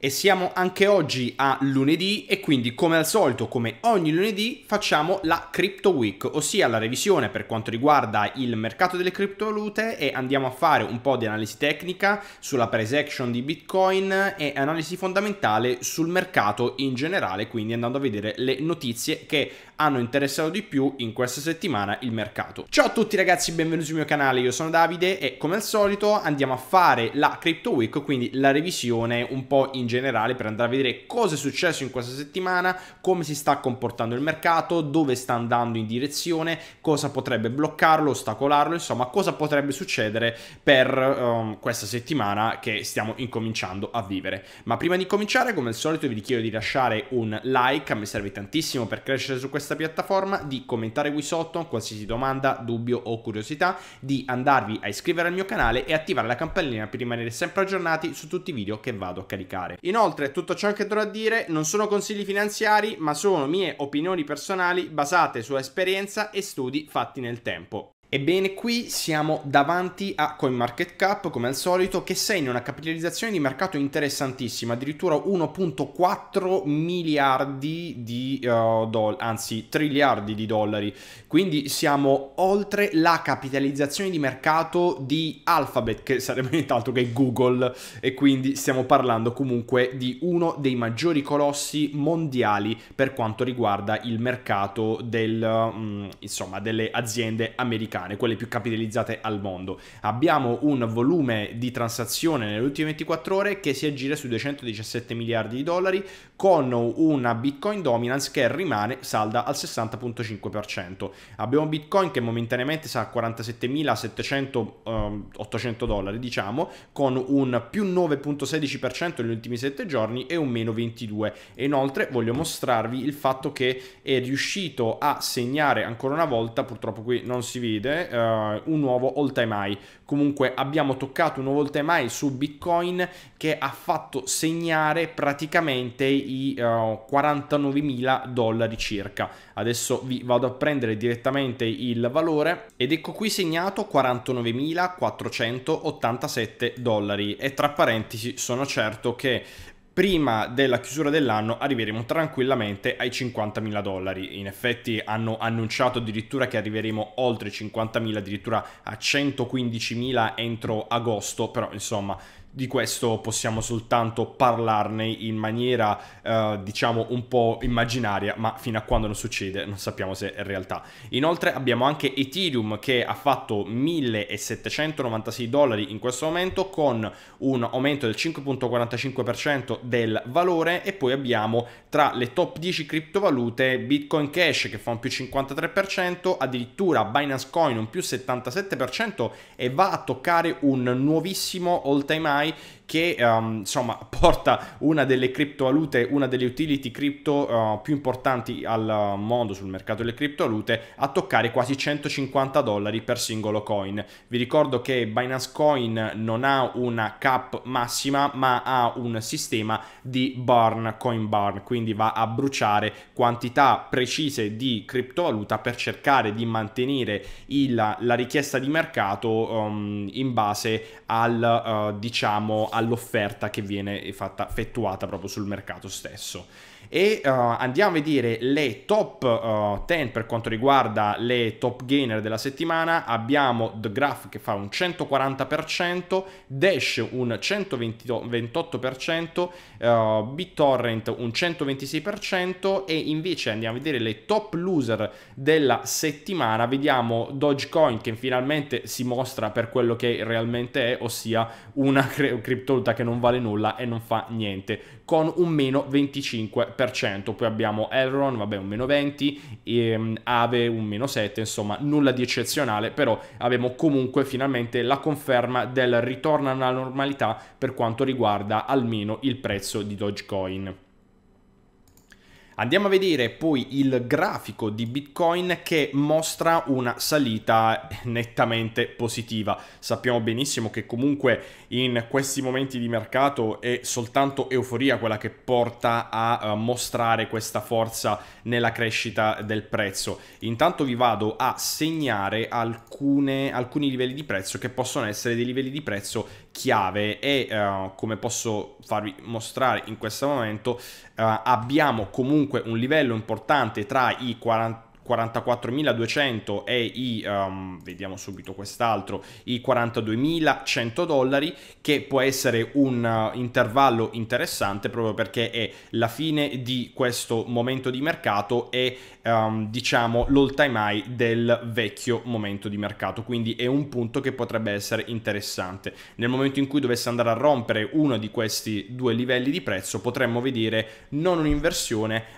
E siamo anche oggi a lunedì e quindi come al solito, come ogni lunedì, facciamo la Crypto Week, ossia la revisione per quanto riguarda il mercato delle criptovalute e andiamo a fare un po' di analisi tecnica sulla price action di Bitcoin e analisi fondamentale sul mercato in generale, quindi andando a vedere le notizie che hanno interessato di più in questa settimana il mercato. Ciao a tutti ragazzi, benvenuti sul mio canale, io sono Davide e come al solito andiamo a fare la Crypto Week, quindi la revisione un po' in generale per andare a vedere cosa è successo in questa settimana, come si sta comportando il mercato, dove sta andando in direzione, cosa potrebbe bloccarlo, ostacolarlo, insomma cosa potrebbe succedere per um, questa settimana che stiamo incominciando a vivere. Ma prima di cominciare, come al solito, vi chiedo di lasciare un like, a me serve tantissimo per crescere su questa piattaforma, di commentare qui sotto qualsiasi domanda, dubbio o curiosità, di andarvi a iscrivere al mio canale e attivare la campanellina per rimanere sempre aggiornati su tutti i video che vado a caricare. Inoltre, tutto ciò che dovrò dire non sono consigli finanziari, ma sono mie opinioni personali basate su esperienza e studi fatti nel tempo. Ebbene, qui siamo davanti a CoinMarketCap, come al solito, che segna una capitalizzazione di mercato interessantissima, addirittura 1.4 miliardi di uh, eh, dollari, anzi triliardi di dollari. Quindi siamo oltre la capitalizzazione di mercato di Alphabet, che sarebbe nient'altro che Google, e quindi stiamo parlando comunque di uno dei maggiori colossi mondiali per quanto riguarda il mercato del, um, insomma, delle aziende americane americane, quelle più capitalizzate al mondo. Abbiamo un volume di transazione nelle ultime 24 ore che si aggira sui 217 miliardi di dollari con una Bitcoin dominance che rimane salda al 60.5%. Abbiamo Bitcoin che momentaneamente sa 47.700 ehm, dollari, diciamo, con un più 9.16% negli ultimi 7 giorni e un meno 22. E inoltre voglio mostrarvi il fatto che è riuscito a segnare ancora una volta, purtroppo qui non si vede, possiede uh, un nuovo all time high. Comunque abbiamo toccato un nuovo all time high su Bitcoin che ha fatto segnare praticamente i uh, eh, 49.000 dollari circa. Adesso vi vado a prendere direttamente il valore ed ecco qui segnato 49.487 dollari e tra parentesi sono certo che prima della chiusura dell'anno arriveremo tranquillamente ai 50.000 dollari. In effetti hanno annunciato addirittura che arriveremo oltre 50.000, addirittura a 115.000 entro agosto, però insomma di questo possiamo soltanto parlarne in maniera eh, diciamo un po' immaginaria, ma fino a quando non succede non sappiamo se è realtà. Inoltre abbiamo anche Ethereum che ha fatto 1796 dollari in questo momento con un aumento del 5.45% del valore e poi abbiamo tra le top 10 criptovalute Bitcoin Cash che fa un più 53%, addirittura Binance Coin un più 77% e va a toccare un nuovissimo all time high right che um, insomma porta una delle criptovalute, una delle utility crypto uh, eh, più importanti al mondo sul mercato delle criptovalute a toccare quasi 150 dollari per singolo coin. Vi ricordo che Binance Coin non ha una cap massima ma ha un sistema di burn, coin burn, quindi va a bruciare quantità precise di criptovaluta per cercare di mantenere il, la richiesta di mercato um, in base al uh, diciamo all'offerta che viene fatta, effettuata proprio sul mercato stesso e uh, andiamo a vedere le top uh, eh, 10 per quanto riguarda le top gainer della settimana abbiamo The Graph che fa un 140% Dash un 128% uh, eh, BitTorrent un 126% e invece andiamo a vedere le top loser della settimana vediamo Dogecoin che finalmente si mostra per quello che realmente è ossia una cri criptoluta che non vale nulla e non fa niente con un meno 25% 5%, poi abbiamo Elrond, vabbè un meno 20, e, ehm, Ave un meno 7, insomma nulla di eccezionale, però abbiamo comunque finalmente la conferma del ritorno alla normalità per quanto riguarda almeno il prezzo di Dogecoin. Andiamo a vedere poi il grafico di Bitcoin che mostra una salita nettamente positiva. Sappiamo benissimo che comunque in questi momenti di mercato è soltanto euforia quella che porta a eh, mostrare questa forza nella crescita del prezzo. Intanto vi vado a segnare alcune, alcuni livelli di prezzo che possono essere dei livelli di prezzo chiave e uh, come posso farvi mostrare in questo momento uh, abbiamo comunque un livello importante tra i 40 44.200 e i, um, vediamo subito quest'altro, i 42.100 dollari, che può essere un uh, intervallo interessante proprio perché è la fine di questo momento di mercato e um, diciamo l'all time high del vecchio momento di mercato, quindi è un punto che potrebbe essere interessante. Nel momento in cui dovesse andare a rompere uno di questi due livelli di prezzo potremmo vedere non un'inversione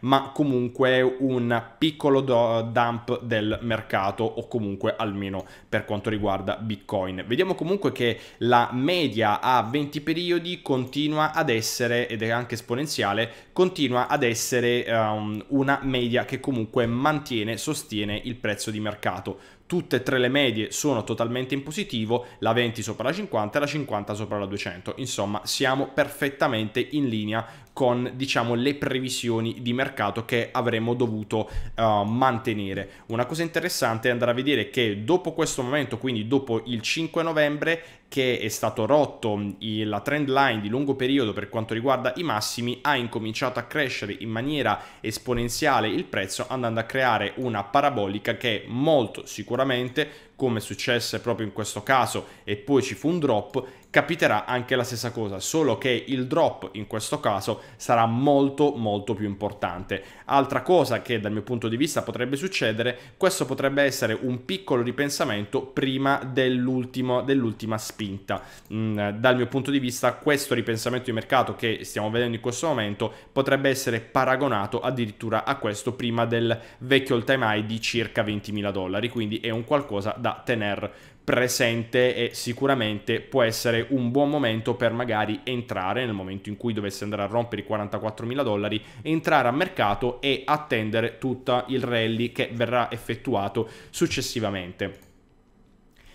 ma comunque un piccolo do- dump del mercato o comunque almeno per quanto riguarda Bitcoin. Vediamo comunque che la media a 20 periodi continua ad essere, ed è anche esponenziale, continua ad essere um, una media che comunque mantiene, sostiene il prezzo di mercato tutte e tre le medie sono totalmente in positivo, la 20 sopra la 50 e la 50 sopra la 200. Insomma, siamo perfettamente in linea con diciamo le previsioni di mercato che avremmo dovuto uh, mantenere. Una cosa interessante è andare a vedere che dopo questo momento, quindi dopo il 5 novembre, che è stato rotto mm, la trend line di lungo periodo per quanto riguarda i massimi, ha incominciato a crescere in maniera esponenziale il prezzo andando a creare una parabolica che molto sicuramente sicuramente, come successe proprio in questo caso, e poi ci fu un drop capiterà anche la stessa cosa, solo che il drop in questo caso sarà molto molto più importante. Altra cosa che dal mio punto di vista potrebbe succedere, questo potrebbe essere un piccolo ripensamento prima dell'ultima spinta. Mm, dal mio punto di vista questo ripensamento di mercato che stiamo vedendo in questo momento potrebbe essere paragonato addirittura a questo prima del vecchio all time high di circa 20.000 dollari, quindi è un qualcosa da tener presente e sicuramente può essere un buon momento per magari entrare nel momento in cui dovesse andare a rompere i 44 mila dollari, entrare a mercato e attendere tutto il rally che verrà effettuato successivamente.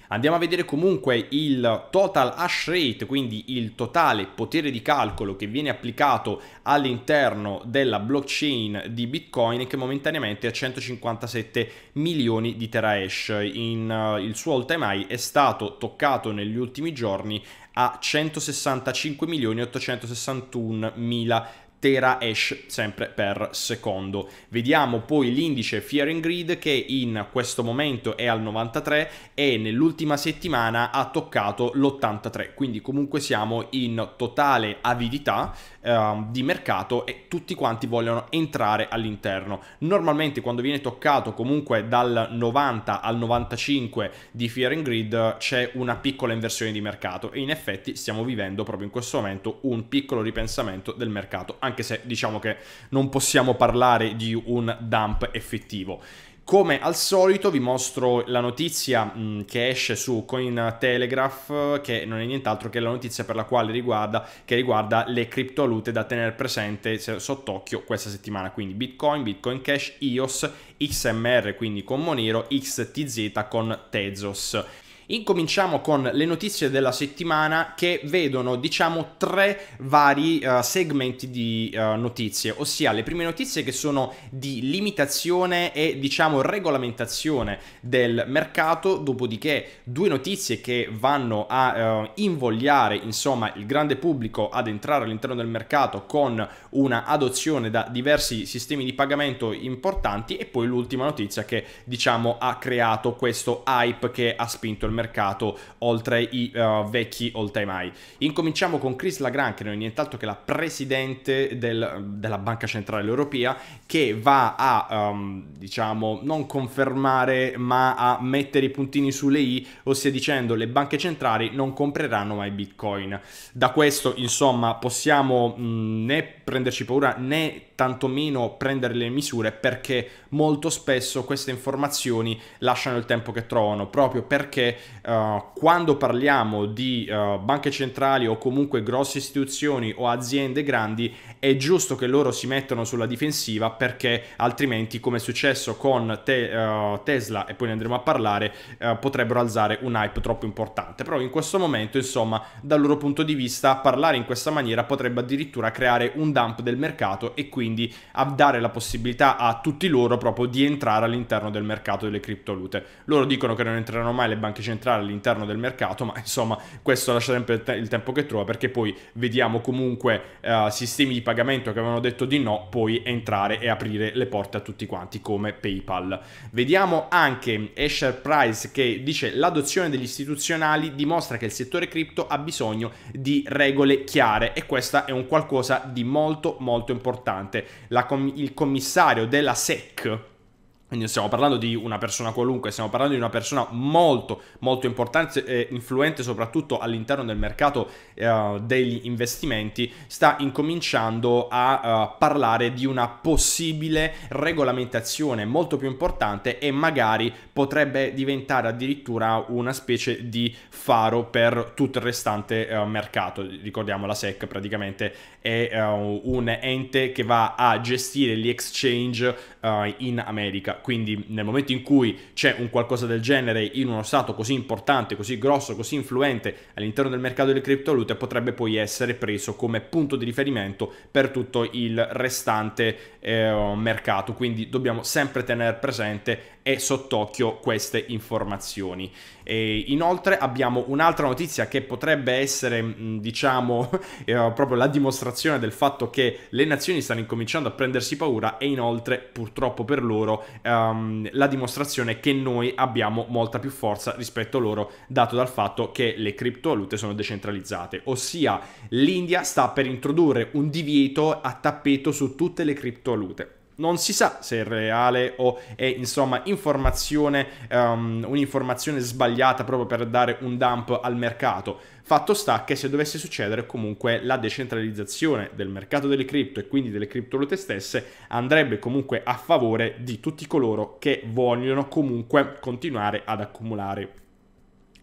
Andiamo a vedere comunque il total hash rate, quindi il totale potere di calcolo che viene applicato all'interno della blockchain di Bitcoin che momentaneamente è a 157 milioni di terahash. In, uh, il suo all time high è stato toccato negli ultimi giorni a 165 milioni 861 mila tera hash sempre per secondo. Vediamo poi l'indice Fearing Grid che in questo momento è al 93 e nell'ultima settimana ha toccato l'83, quindi comunque siamo in totale avidità eh, di mercato e tutti quanti vogliono entrare all'interno. Normalmente quando viene toccato comunque dal 90 al 95 di Fearing Grid c'è una piccola inversione di mercato e in effetti stiamo vivendo proprio in questo momento un piccolo ripensamento del mercato, anche anche se diciamo che non possiamo parlare di un dump effettivo. Come al solito vi mostro la notizia mm, che esce su Cointelegraph, che non è nient'altro che la notizia per la quale riguarda, riguarda le criptovalute da tenere presente sott'occhio questa settimana, quindi Bitcoin, Bitcoin Cash, IOS, XMR quindi con Monero, XTZ con Tezos. Incominciamo con le notizie della settimana che vedono diciamo tre vari uh, segmenti di uh, notizie, ossia le prime notizie che sono di limitazione e diciamo regolamentazione del mercato, dopodiché due notizie che vanno a uh, invogliare insomma il grande pubblico ad entrare all'interno del mercato con una adozione da diversi sistemi di pagamento importanti e poi l'ultima notizia che diciamo ha creato questo hype che ha spinto il mercato mercato oltre i uh, vecchi all time high. Incominciamo con Chris Lagrange, che non è nient'altro che la presidente del, della Banca Centrale Europea, che va a, um, diciamo, non confermare, ma a mettere i puntini sulle i, ossia dicendo le banche centrali non compreranno mai Bitcoin. Da questo, insomma, possiamo mh, mm, né prenderci paura né tantomeno prendere le misure perché molto spesso queste informazioni lasciano il tempo che trovano, proprio perché uh, quando parliamo di uh, banche centrali o comunque grosse istituzioni o aziende grandi, è giusto che loro si mettano sulla difensiva perché altrimenti, come è successo con te, uh, Tesla e poi ne andremo a parlare, potrebbero alzare un hype troppo importante. Però in questo momento, insomma, dal loro punto di vista, parlare in questa maniera potrebbe addirittura creare un dump del mercato e quindi dare la possibilità a tutti loro proprio di entrare all'interno del mercato delle criptovalute. Loro dicono che non entreranno mai le banche centrali all'interno del mercato, ma insomma questo lascia sempre il tempo che trova perché poi vediamo comunque eh, sistemi di pagamento che avevano detto di no, poi entrare e aprire le porte a tutti quanti come PayPal. Vediamo anche Asher Price che dice l'adozione degli istituzionali dimostra che il settore cripto ha bisogno di regole chiare e questo è un qualcosa di molto molto importante. Com- il commissario della SEC quindi non stiamo parlando di una persona qualunque, stiamo parlando di una persona molto, molto importante e influente soprattutto all'interno del mercato eh, degli investimenti, sta incominciando a eh, parlare di una possibile regolamentazione molto più importante e magari potrebbe diventare addirittura una specie di faro per tutto il restante eh, mercato. Ricordiamo la SEC praticamente è uh, un ente che va a gestire gli exchange uh, in America. Quindi nel momento in cui c'è un qualcosa del genere in uno stato così importante, così grosso, così influente all'interno del mercato delle criptovalute, potrebbe poi essere preso come punto di riferimento per tutto il restante eh, mercato. Quindi dobbiamo sempre tenere presente è sott'occhio queste informazioni. E inoltre abbiamo un'altra notizia che potrebbe essere, diciamo, eh, proprio la dimostrazione del fatto che le nazioni stanno incominciando a prendersi paura e inoltre, purtroppo per loro, ehm, la dimostrazione che noi abbiamo molta più forza rispetto a loro, dato dal fatto che le criptovalute sono decentralizzate, ossia l'India sta per introdurre un divieto a tappeto su tutte le criptovalute non si sa se è reale o è insomma informazione, um, un'informazione sbagliata proprio per dare un dump al mercato. Fatto sta che se dovesse succedere comunque la decentralizzazione del mercato delle cripto e quindi delle criptovalute stesse andrebbe comunque a favore di tutti coloro che vogliono comunque continuare ad accumulare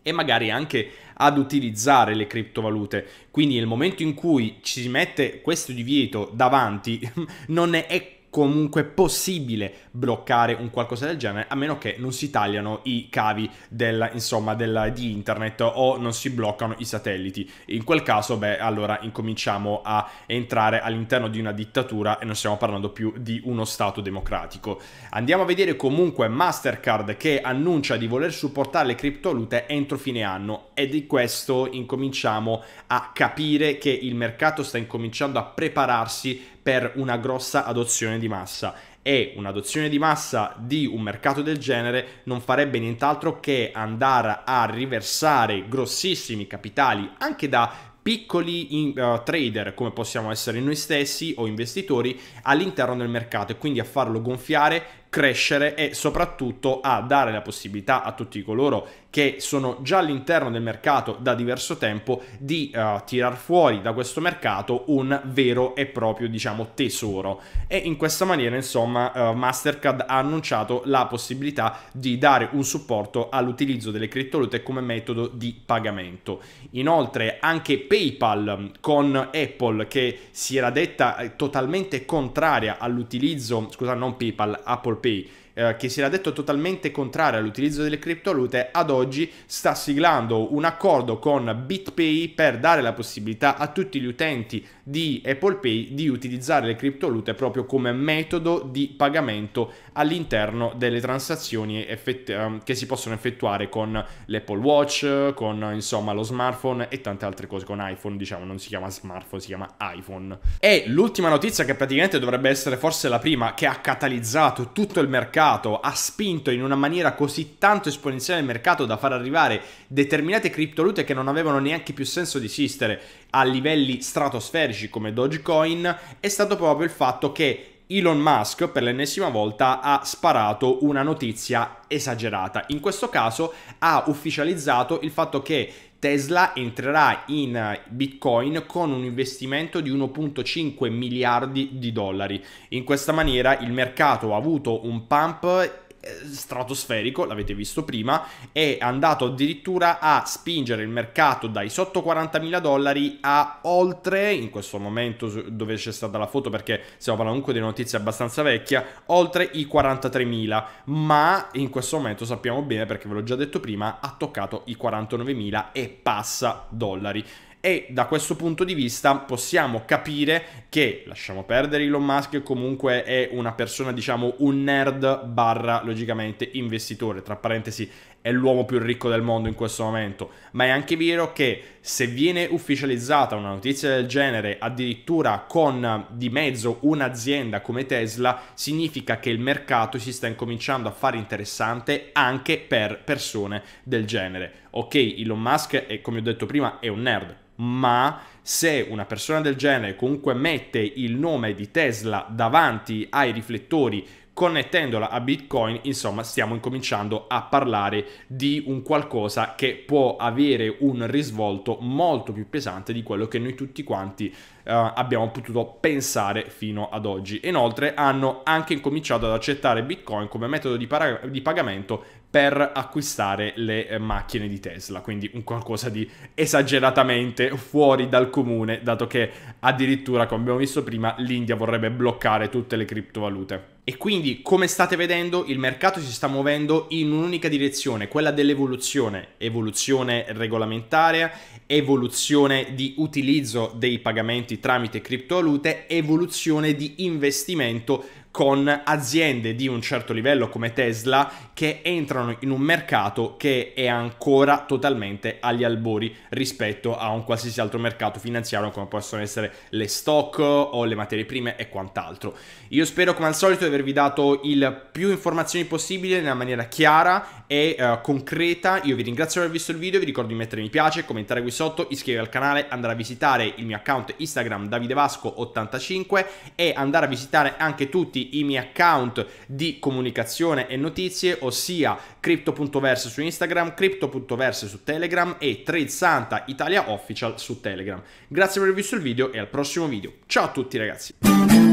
e magari anche ad utilizzare le criptovalute. Quindi nel momento in cui ci si mette questo divieto davanti non è comunque possibile bloccare un qualcosa del genere a meno che non si tagliano i cavi della, insomma, della, di internet o non si bloccano i satelliti. In quel caso, beh, allora incominciamo a entrare all'interno di una dittatura e non stiamo parlando più di uno Stato democratico. Andiamo a vedere comunque Mastercard che annuncia di voler supportare le criptovalute entro fine anno e di questo incominciamo a capire che il mercato sta incominciando a prepararsi per una grossa adozione di massa e un'adozione di massa di un mercato del genere non farebbe nient'altro che andare a riversare grossissimi capitali anche da piccoli in, uh, trader come possiamo essere noi stessi o investitori all'interno del mercato e quindi a farlo gonfiare crescere e soprattutto a dare la possibilità a tutti coloro che sono già all'interno del mercato da diverso tempo di uh, tirar fuori da questo mercato un vero e proprio diciamo tesoro e in questa maniera insomma uh, Mastercard ha annunciato la possibilità di dare un supporto all'utilizzo delle criptovalute come metodo di pagamento inoltre anche PayPal mm, con Apple che si era detta eh, totalmente contraria all'utilizzo scusa non PayPal Apple europei, eh, che si era detto totalmente contrario all'utilizzo delle criptovalute, ad oggi sta siglando un accordo con BitPay per dare la possibilità a tutti gli utenti di Apple Pay di utilizzare le criptovalute proprio come metodo di pagamento all'interno delle transazioni effett- ehm, che si possono effettuare con l'Apple Watch, con insomma lo smartphone e tante altre cose con iPhone, diciamo, non si chiama smartphone, si chiama iPhone. E l'ultima notizia che praticamente dovrebbe essere forse la prima che ha catalizzato tutto il mercato, ha spinto in una maniera così tanto esponenziale il mercato da far arrivare determinate criptovalute che non avevano neanche più senso di esistere a livelli stratosferici come Dogecoin, è stato proprio il fatto che Elon Musk per l'ennesima volta ha sparato una notizia esagerata. In questo caso ha ufficializzato il fatto che Tesla entrerà in Bitcoin con un investimento di 1.5 miliardi di dollari. In questa maniera il mercato ha avuto un pump eh, stratosferico, l'avete visto prima, è andato addirittura a spingere il mercato dai sotto 40.000 dollari a oltre, in questo momento dove c'è stata la foto perché stiamo parlando comunque di notizie abbastanza vecchie, oltre i 43.000, ma in questo momento sappiamo bene perché ve l'ho già detto prima, ha toccato i 49.000 e passa dollari e da questo punto di vista possiamo capire che, lasciamo perdere Elon Musk, comunque è una persona, diciamo, un nerd barra logicamente investitore, tra parentesi è l'uomo più ricco del mondo in questo momento, ma è anche vero che se viene ufficializzata una notizia del genere, addirittura con eh, di mezzo un'azienda come Tesla, significa che il mercato si sta incominciando a fare interessante anche per persone del genere. Ok, Elon Musk, è, come ho detto prima, è un nerd, ma se una persona del genere comunque mette il nome di Tesla davanti ai riflettori connettendola a Bitcoin, insomma, stiamo incominciando a parlare di un qualcosa che può avere un risvolto molto più pesante di quello che noi tutti quanti eh, abbiamo potuto pensare fino ad oggi. Inoltre hanno anche incominciato ad accettare Bitcoin come metodo di, para- di pagamento per acquistare le eh, macchine di Tesla, quindi un qualcosa di esageratamente fuori dal comune, dato che addirittura, come abbiamo visto prima, l'India vorrebbe bloccare tutte le criptovalute. E quindi, come state vedendo, il mercato si sta muovendo in un'unica direzione, quella dell'evoluzione, evoluzione regolamentare, evoluzione di utilizzo dei pagamenti tramite criptovalute, evoluzione di investimento con aziende di un certo livello come Tesla che entrano in un mercato che è ancora totalmente agli albori rispetto a un qualsiasi altro mercato finanziario come possono essere le stock o le materie prime e quant'altro. Io spero come al solito di avervi dato il più informazioni possibile nella maniera chiara e uh, concreta. Io vi ringrazio per aver visto il video, vi ricordo di mettere mi piace, commentare qui sotto, iscrivervi al canale, andare a visitare il mio account Instagram davidevasco85 e andare a visitare anche tutti i miei account di comunicazione e notizie, ossia crypto.verse su Instagram, crypto.verse su Telegram e Trade Santa Italia Official su Telegram. Grazie per aver visto il video e al prossimo video. Ciao a tutti ragazzi!